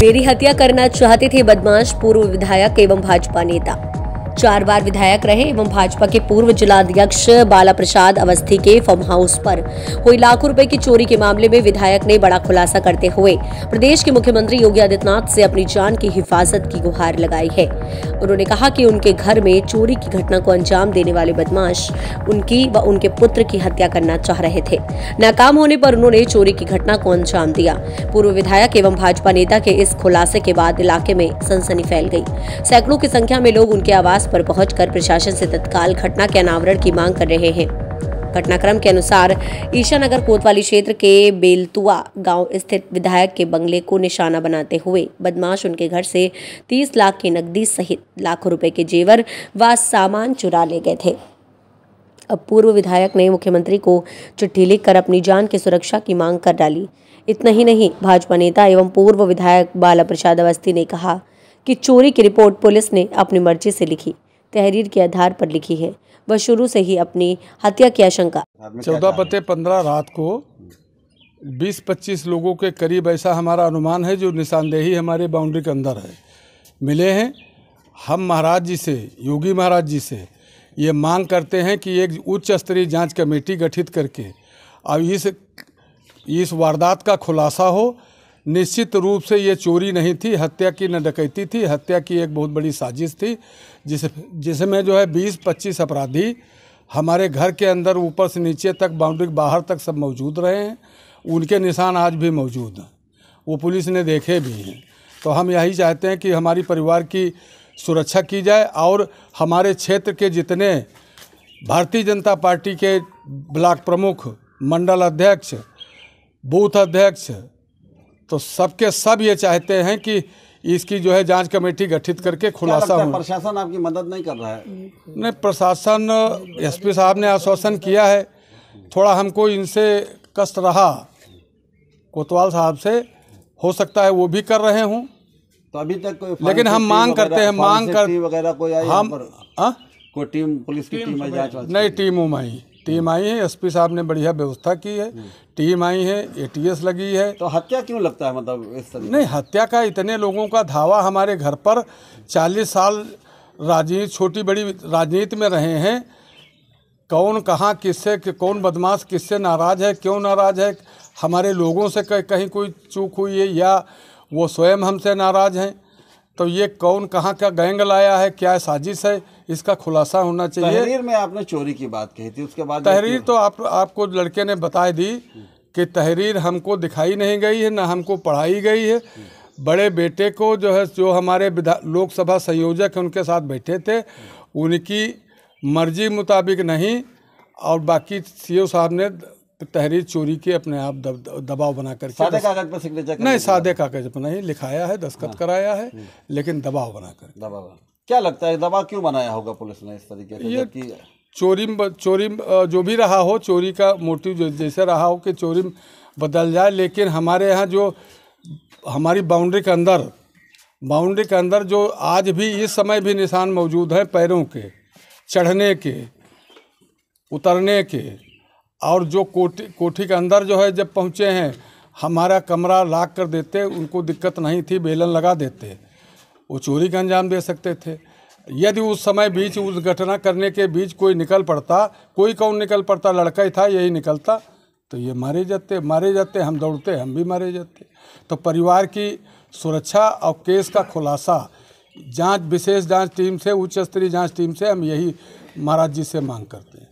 मेरी हत्या करना चाहते थे बदमाश पूर्व विधायक एवं भाजपा नेता चार बार विधायक रहे एवं भाजपा के पूर्व जिलाध्यक्ष बाला प्रसाद अवस्थी के फार्म हाउस पर हुई लाखों रुपए की चोरी के मामले में विधायक ने बड़ा खुलासा करते हुए प्रदेश के मुख्यमंत्री योगी आदित्यनाथ से अपनी जान की हिफाजत की गुहार लगाई है उन्होंने कहा कि उनके घर में चोरी की घटना को अंजाम देने वाले बदमाश उनकी व उनके पुत्र की हत्या करना चाह रहे थे नाकाम होने पर उन्होंने चोरी की घटना को अंजाम दिया पूर्व विधायक एवं भाजपा नेता के इस खुलासे के बाद इलाके में सनसनी फैल गई सैकड़ों की संख्या में लोग उनके आवास पर पहुंचकर प्रशासन से तत्काल घटना के अनावरण की मांग कर रहे हैं घटनाक्रम के अनुसार ईशानगर कोतवाली क्षेत्र के बेलतुआ गांव स्थित विधायक के बंगले को निशाना बनाते हुए बदमाश उनके घर से 30 लाख की नकदी सहित लाखों रुपए के जेवर व सामान चुरा ले गए थे अब पूर्व विधायक ने मुख्यमंत्री को चिट्ठी लिखकर अपनी जान की सुरक्षा की मांग कर डाली इतना ही नहीं भाजपा नेता एवं पूर्व विधायक बाला प्रसाद अवस्थी ने कहा कि चोरी की रिपोर्ट पुलिस ने अपनी मर्जी से लिखी तहरीर के आधार पर लिखी है वह शुरू से ही अपनी हत्या की आशंका चौदह पते पंद्रह रात को बीस पच्चीस लोगों के करीब ऐसा हमारा अनुमान है जो निशानदेही हमारे बाउंड्री के अंदर है मिले हैं हम महाराज जी से योगी महाराज जी से ये मांग करते हैं कि एक उच्च स्तरीय जांच कमेटी गठित करके अब इस इस वारदात का खुलासा हो निश्चित रूप से ये चोरी नहीं थी हत्या की न डकैती थी हत्या की एक बहुत बड़ी साजिश थी जिस जिसमें जो है बीस पच्चीस अपराधी हमारे घर के अंदर ऊपर से नीचे तक बाउंड्री बाहर तक सब मौजूद रहे हैं उनके निशान आज भी मौजूद हैं वो पुलिस ने देखे भी हैं तो हम यही चाहते हैं कि हमारी परिवार की सुरक्षा की जाए और हमारे क्षेत्र के जितने भारतीय जनता पार्टी के ब्लॉक प्रमुख मंडल अध्यक्ष बूथ अध्यक्ष तो सबके सब ये चाहते हैं कि इसकी जो है जांच कमेटी गठित करके खुलासा हो प्रशासन आपकी मदद नहीं कर रहा है नहीं प्रशासन एसपी साहब ने आश्वासन किया है थोड़ा हमको इनसे कष्ट रहा कोतवाल साहब से हो सकता है वो भी कर रहे हूँ तो अभी तक कोई लेकिन हम मांग करते हैं मांग कर वगैरह कोई हम हाँ? कोई टीम पुलिस की टीम, टीम, टीम, टीम नहीं टीम आई है एसपी साहब ने बढ़िया व्यवस्था की है टीम आई है एटीएस लगी है तो हत्या क्यों लगता है मतलब इस तरह नहीं हत्या का इतने लोगों का धावा हमारे घर पर चालीस साल राजनीति छोटी बड़ी राजनीति में रहे हैं कौन कहाँ किससे कौन बदमाश किससे नाराज़ है क्यों नाराज़ है हमारे लोगों से कहीं कोई चूक हुई है या वो स्वयं हमसे नाराज़ हैं तो ये कौन कहाँ का गैंग लाया है क्या साजिश है इसका खुलासा होना चाहिए तहरीर में आपने चोरी की बात कही थी उसके बाद तहरीर तो आप आपको लड़के ने बताई दी कि तहरीर हमको दिखाई नहीं गई है ना हमको पढ़ाई गई है बड़े बेटे को जो है जो हमारे लोकसभा संयोजक हैं उनके साथ बैठे थे उनकी मर्जी मुताबिक नहीं और बाकी सी साहब ने तो तहरीर चोरी के अपने आप दब, दबाव बना करके सादे कागज पर सिग्नेचर नहीं सादे कागज पर नहीं लिखाया है दस्खत हाँ। कराया है हम्म। लेकिन दबाव बना कर दबाव क्या लगता है दबाव क्यों बनाया होगा पुलिस ने इस तरीके से ये चोरी चोरी जो भी रहा हो चोरी का मोटिव जैसे रहा हो कि चोरी बदल जाए लेकिन हमारे यहाँ जो हमारी बाउंड्री के अंदर बाउंड्री के अंदर जो आज भी इस समय भी निशान मौजूद हैं पैरों के चढ़ने के उतरने के और जो कोठी कोठी के अंदर जो है जब पहुँचे हैं हमारा कमरा लाग कर देते उनको दिक्कत नहीं थी बेलन लगा देते वो चोरी का अंजाम दे सकते थे यदि उस समय बीच उस घटना करने के बीच कोई निकल पड़ता कोई कौन निकल पड़ता लड़का ही था यही निकलता तो ये मारे जाते मारे जाते हम दौड़ते हम भी मारे जाते तो परिवार की सुरक्षा और केस का खुलासा जांच विशेष जांच टीम से उच्च स्तरीय जांच टीम से हम यही महाराज जी से मांग करते हैं